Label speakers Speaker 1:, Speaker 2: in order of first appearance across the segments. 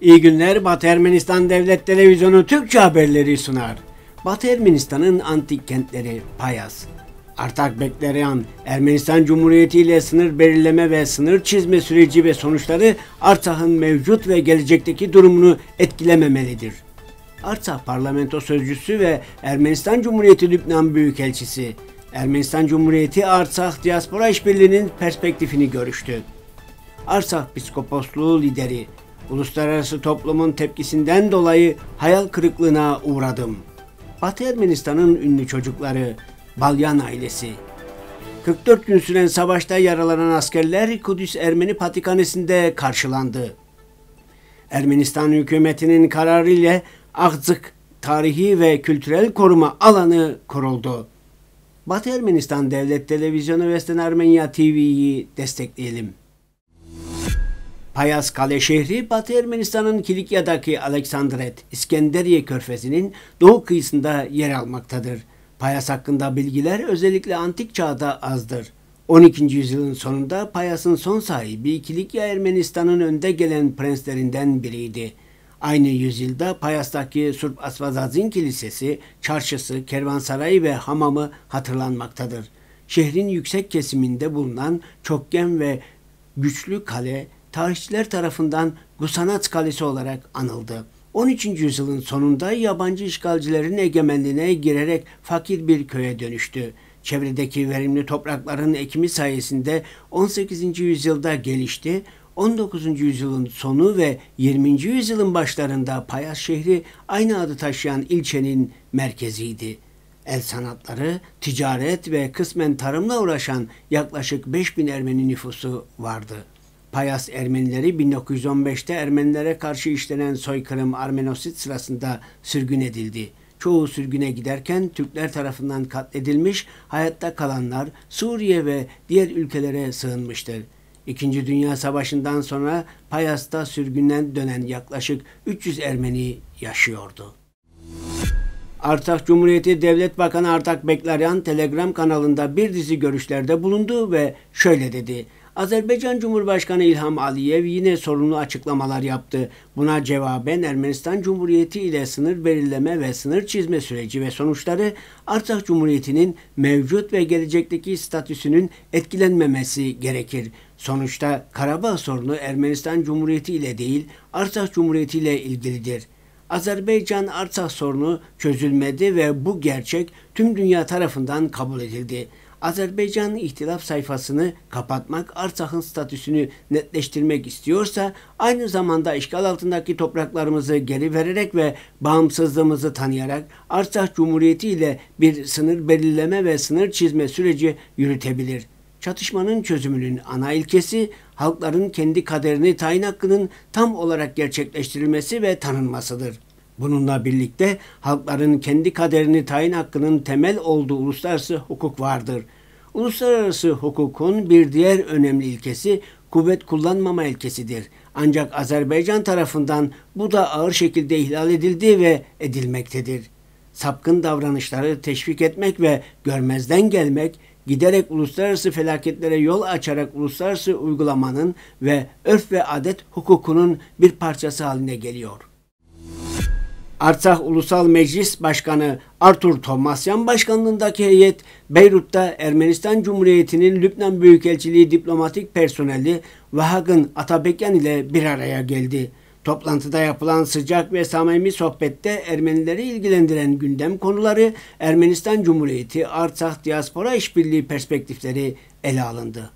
Speaker 1: İyi günler Batı Ermenistan Devlet Televizyonu Türkçe haberleri sunar. Batı Ermenistan'ın antik kentleri Payas, Artak Bekleryan, Ermenistan Cumhuriyeti ile sınır belirleme ve sınır çizme süreci ve sonuçları Artah'ın mevcut ve gelecekteki durumunu etkilememelidir. Artah Parlamento Sözcüsü ve Ermenistan Cumhuriyeti Lübnan Büyükelçisi, Ermenistan Cumhuriyeti Artsakh Diaspora İşbirliği'nin perspektifini görüştü. Artsakh Piskoposluğu lideri Uluslararası toplumun tepkisinden dolayı hayal kırıklığına uğradım. Batı Ermenistan'ın ünlü çocukları, Balyan ailesi. 44 gün süren savaşta yaralanan askerler Kudüs Ermeni Patikanesinde karşılandı. Ermenistan hükümetinin kararıyla ile tarihi ve kültürel koruma alanı kuruldu. Batı Ermenistan Devlet Televizyonu Vesten Armenya TV'yi destekleyelim. Payas kale şehri Batı Ermenistan'ın Kilikya'daki Aleksandret, İskenderiye körfezinin doğu kıyısında yer almaktadır. Payas hakkında bilgiler özellikle antik çağda azdır. 12. yüzyılın sonunda Payas'ın son sahibi Kilikya Ermenistan'ın önde gelen prenslerinden biriydi. Aynı yüzyılda Payas'taki Surp Asvazazin Kilisesi, çarşısı, kervansarayı ve hamamı hatırlanmaktadır. Şehrin yüksek kesiminde bulunan çokgen ve güçlü kale tarihçiler tarafından Gusanat Kalesi olarak anıldı. 13. yüzyılın sonunda yabancı işgalcilerin egemenliğine girerek fakir bir köye dönüştü. Çevredeki verimli toprakların ekimi sayesinde 18. yüzyılda gelişti, 19. yüzyılın sonu ve 20. yüzyılın başlarında Payas şehri aynı adı taşıyan ilçenin merkeziydi. El sanatları, ticaret ve kısmen tarımla uğraşan yaklaşık 5000 Ermeni nüfusu vardı. Payas Ermenileri 1915'te Ermenilere karşı işlenen soykırım Armenosit sırasında sürgün edildi. Çoğu sürgüne giderken Türkler tarafından katledilmiş, hayatta kalanlar Suriye ve diğer ülkelere sığınmıştır. İkinci Dünya Savaşı'ndan sonra Payas'ta sürgünden dönen yaklaşık 300 Ermeni yaşıyordu. Artak Cumhuriyeti Devlet Bakanı Artak Beklaryan Telegram kanalında bir dizi görüşlerde bulundu ve şöyle dedi. Azerbaycan Cumhurbaşkanı İlham Aliyev yine sorumlu açıklamalar yaptı. Buna cevaben Ermenistan Cumhuriyeti ile sınır belirleme ve sınır çizme süreci ve sonuçları Artsakh Cumhuriyeti'nin mevcut ve gelecekteki statüsünün etkilenmemesi gerekir. Sonuçta Karabağ sorunu Ermenistan Cumhuriyeti ile değil Artsakh Cumhuriyeti ile ilgilidir. Azerbaycan Artsakh sorunu çözülmedi ve bu gerçek tüm dünya tarafından kabul edildi. Azerbaycan'ın ihtilaf sayfasını kapatmak, Arsak'ın statüsünü netleştirmek istiyorsa aynı zamanda işgal altındaki topraklarımızı geri vererek ve bağımsızlığımızı tanıyarak Arsak Cumhuriyeti ile bir sınır belirleme ve sınır çizme süreci yürütebilir. Çatışmanın çözümünün ana ilkesi halkların kendi kaderini tayin hakkının tam olarak gerçekleştirilmesi ve tanınmasıdır. Bununla birlikte halkların kendi kaderini tayin hakkının temel olduğu uluslararası hukuk vardır. Uluslararası hukukun bir diğer önemli ilkesi kuvvet kullanmama ilkesidir. Ancak Azerbaycan tarafından bu da ağır şekilde ihlal edildi ve edilmektedir. Sapkın davranışları teşvik etmek ve görmezden gelmek giderek uluslararası felaketlere yol açarak uluslararası uygulamanın ve örf ve adet hukukunun bir parçası haline geliyor. Artsah Ulusal Meclis Başkanı Artur Tomasyan başkanlığındaki heyet Beyrut'ta Ermenistan Cumhuriyeti'nin Lübnan Büyükelçiliği diplomatik personeli Vahagın Atabekyan ile bir araya geldi. Toplantıda yapılan sıcak ve samimi sohbette Ermenileri ilgilendiren gündem konuları Ermenistan Cumhuriyeti Artsah Diaspora İşbirliği perspektifleri ele alındı.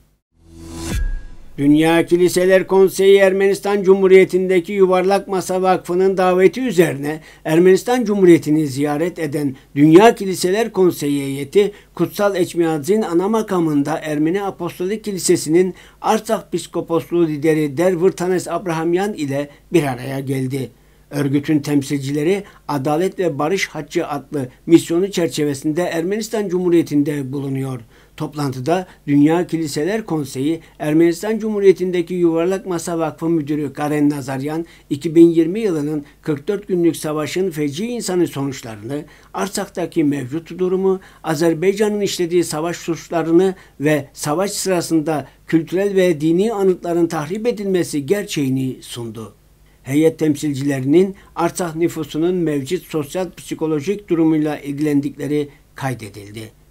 Speaker 1: Dünya Kiliseler Konseyi Ermenistan Cumhuriyeti'ndeki Yuvarlak Masa Vakfı'nın daveti üzerine Ermenistan Cumhuriyeti'ni ziyaret eden Dünya Kiliseler Konseyi heyeti Kutsal Eçmiyadzin ana makamında Ermeni Apostolik Kilisesi'nin Arsak Piskoposluğu lideri Dervırtanes Abrahamyan ile bir araya geldi. Örgütün temsilcileri Adalet ve Barış Haccı adlı misyonu çerçevesinde Ermenistan Cumhuriyeti'nde bulunuyor. Toplantıda Dünya Kiliseler Konseyi Ermenistan Cumhuriyeti'ndeki Yuvarlak Masa Vakfı Müdürü Karen Nazaryan 2020 yılının 44 günlük savaşın feci insanı sonuçlarını, Arsak'taki mevcut durumu, Azerbaycan'ın işlediği savaş suçlarını ve savaş sırasında kültürel ve dini anıtların tahrip edilmesi gerçeğini sundu heyet temsilcilerinin Artsakh nüfusunun mevcut sosyal psikolojik durumuyla ilgilendikleri kaydedildi.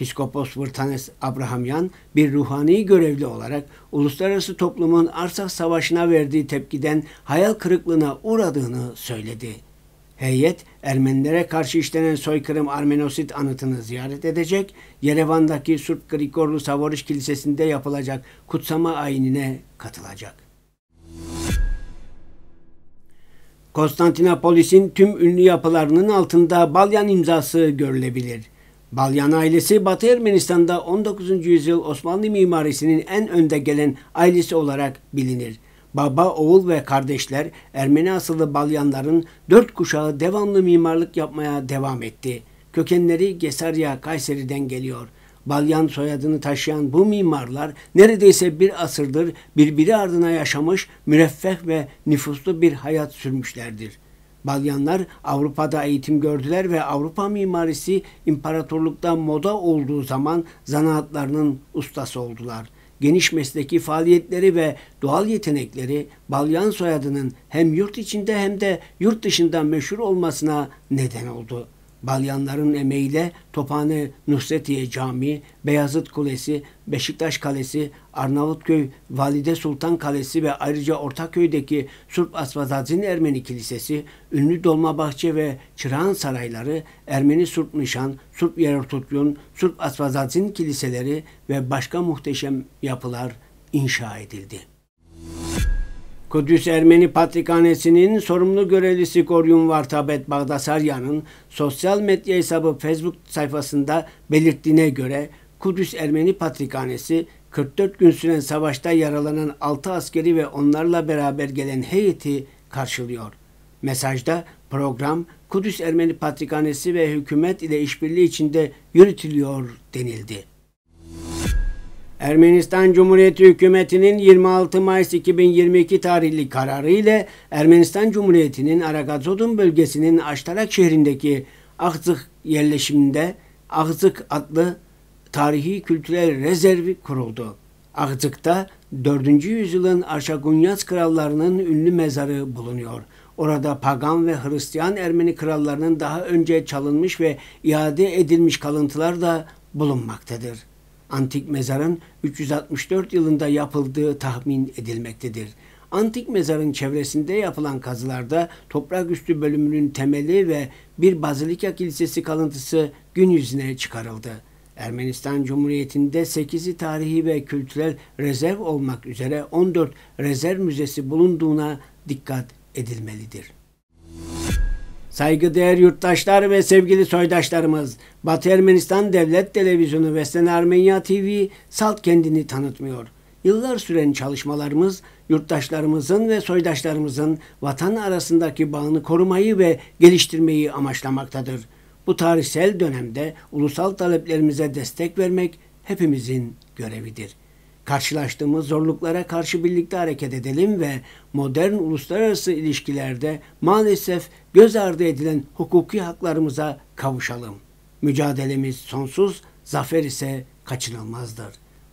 Speaker 1: Piskopos Vırtanes Abrahamyan bir ruhani görevli olarak uluslararası toplumun Arsak Savaşı'na verdiği tepkiden hayal kırıklığına uğradığını söyledi. Heyet Ermenilere karşı işlenen soykırım Armenosit anıtını ziyaret edecek, Yerevan'daki Surp Grigorlu Savoriş Kilisesi'nde yapılacak kutsama ayinine katılacak. Konstantinopolis'in tüm ünlü yapılarının altında Balyan imzası görülebilir. Balyan ailesi Batı Ermenistan'da 19. yüzyıl Osmanlı mimarisinin en önde gelen ailesi olarak bilinir. Baba, oğul ve kardeşler Ermeni asıllı Balyanların dört kuşağı devamlı mimarlık yapmaya devam etti. Kökenleri Gesarya, Kayseri'den geliyor. Balyan soyadını taşıyan bu mimarlar neredeyse bir asırdır birbiri ardına yaşamış, müreffeh ve nüfuslu bir hayat sürmüşlerdir.'' Balyanlar Avrupa'da eğitim gördüler ve Avrupa mimarisi imparatorlukta moda olduğu zaman zanaatlarının ustası oldular. Geniş mesleki faaliyetleri ve doğal yetenekleri Balyan soyadının hem yurt içinde hem de yurt dışında meşhur olmasına neden oldu.'' Balyanların emeğiyle Tophane Nusretiye Camii, Beyazıt Kulesi, Beşiktaş Kalesi, Arnavutköy, Valide Sultan Kalesi ve ayrıca Ortaköy'deki Surp Asfazazin Ermeni Kilisesi, ünlü Dolmabahçe ve Çırağan Sarayları, Ermeni Surp Nişan, Surp Yerurtutyun, Surp Asfazazin Kiliseleri ve başka muhteşem yapılar inşa edildi. Kudüs Ermeni Patrikhanesi'nin sorumlu görevlisi Koryum Vartabet Bagdasaryan'ın sosyal medya hesabı Facebook sayfasında belirttiğine göre Kudüs Ermeni Patrikhanesi 44 gün süren savaşta yaralanan 6 askeri ve onlarla beraber gelen heyeti karşılıyor. Mesajda program Kudüs Ermeni Patrikhanesi ve hükümet ile işbirliği içinde yürütülüyor denildi. Ermenistan Cumhuriyeti Hükümeti'nin 26 Mayıs 2022 tarihli kararı ile Ermenistan Cumhuriyeti'nin Arakazodun bölgesinin Aştarak şehrindeki Akzık yerleşiminde Akzık adlı tarihi kültürel rezervi kuruldu. Akzık'ta 4. yüzyılın Arşagunyaz krallarının ünlü mezarı bulunuyor. Orada pagan ve Hristiyan Ermeni krallarının daha önce çalınmış ve iade edilmiş kalıntılar da bulunmaktadır antik mezarın 364 yılında yapıldığı tahmin edilmektedir. Antik mezarın çevresinde yapılan kazılarda toprak üstü bölümünün temeli ve bir bazilika kilisesi kalıntısı gün yüzüne çıkarıldı. Ermenistan Cumhuriyeti'nde 8'i tarihi ve kültürel rezerv olmak üzere 14 rezerv müzesi bulunduğuna dikkat edilmelidir. Saygıdeğer yurttaşlar ve sevgili soydaşlarımız, Batı Ermenistan Devlet Televizyonu ve Sen Armenya TV salt kendini tanıtmıyor. Yıllar süren çalışmalarımız yurttaşlarımızın ve soydaşlarımızın vatan arasındaki bağını korumayı ve geliştirmeyi amaçlamaktadır. Bu tarihsel dönemde ulusal taleplerimize destek vermek hepimizin görevidir karşılaştığımız zorluklara karşı birlikte hareket edelim ve modern uluslararası ilişkilerde maalesef göz ardı edilen hukuki haklarımıza kavuşalım. Mücadelemiz sonsuz, zafer ise kaçınılmazdır.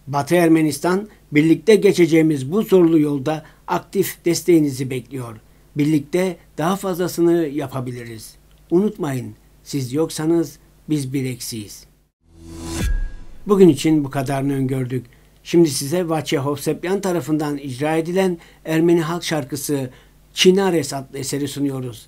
Speaker 1: Batı Ermenistan birlikte geçeceğimiz bu zorlu yolda aktif desteğinizi bekliyor. Birlikte daha fazlasını yapabiliriz. Unutmayın, siz yoksanız biz bir eksiyiz. Bugün için bu kadarını öngördük. Şimdi size Vaçehov Sepyan tarafından icra edilen Ermeni halk şarkısı Çinares adlı eseri sunuyoruz.